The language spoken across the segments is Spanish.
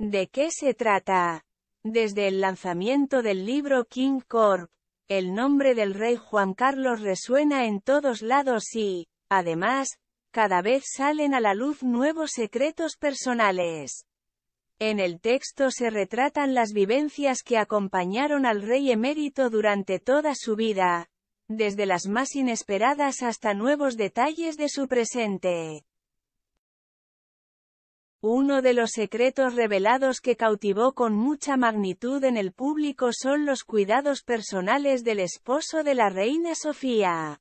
¿De qué se trata? Desde el lanzamiento del libro King Corp, el nombre del rey Juan Carlos resuena en todos lados y, además, cada vez salen a la luz nuevos secretos personales. En el texto se retratan las vivencias que acompañaron al rey emérito durante toda su vida, desde las más inesperadas hasta nuevos detalles de su presente. Uno de los secretos revelados que cautivó con mucha magnitud en el público son los cuidados personales del esposo de la reina Sofía.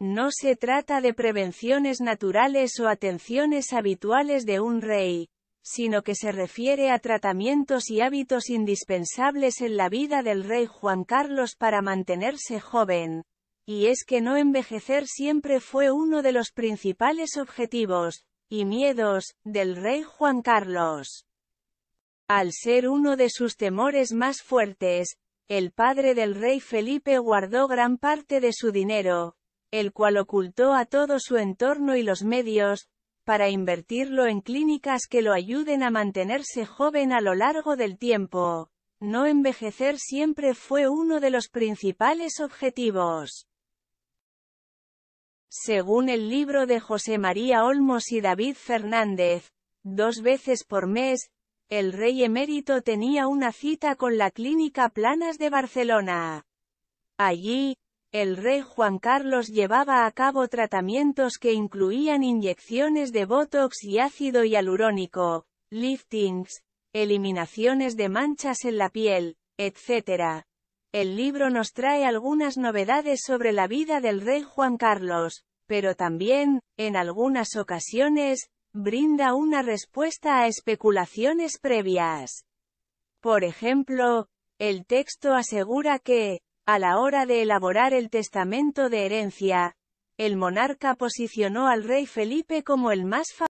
No se trata de prevenciones naturales o atenciones habituales de un rey, sino que se refiere a tratamientos y hábitos indispensables en la vida del rey Juan Carlos para mantenerse joven. Y es que no envejecer siempre fue uno de los principales objetivos, y miedos, del rey Juan Carlos. Al ser uno de sus temores más fuertes, el padre del rey Felipe guardó gran parte de su dinero, el cual ocultó a todo su entorno y los medios, para invertirlo en clínicas que lo ayuden a mantenerse joven a lo largo del tiempo. No envejecer siempre fue uno de los principales objetivos. Según el libro de José María Olmos y David Fernández, dos veces por mes, el rey emérito tenía una cita con la Clínica Planas de Barcelona. Allí, el rey Juan Carlos llevaba a cabo tratamientos que incluían inyecciones de botox y ácido hialurónico, liftings, eliminaciones de manchas en la piel, etc. El libro nos trae algunas novedades sobre la vida del rey Juan Carlos, pero también, en algunas ocasiones, brinda una respuesta a especulaciones previas. Por ejemplo, el texto asegura que, a la hora de elaborar el testamento de herencia, el monarca posicionó al rey Felipe como el más famoso.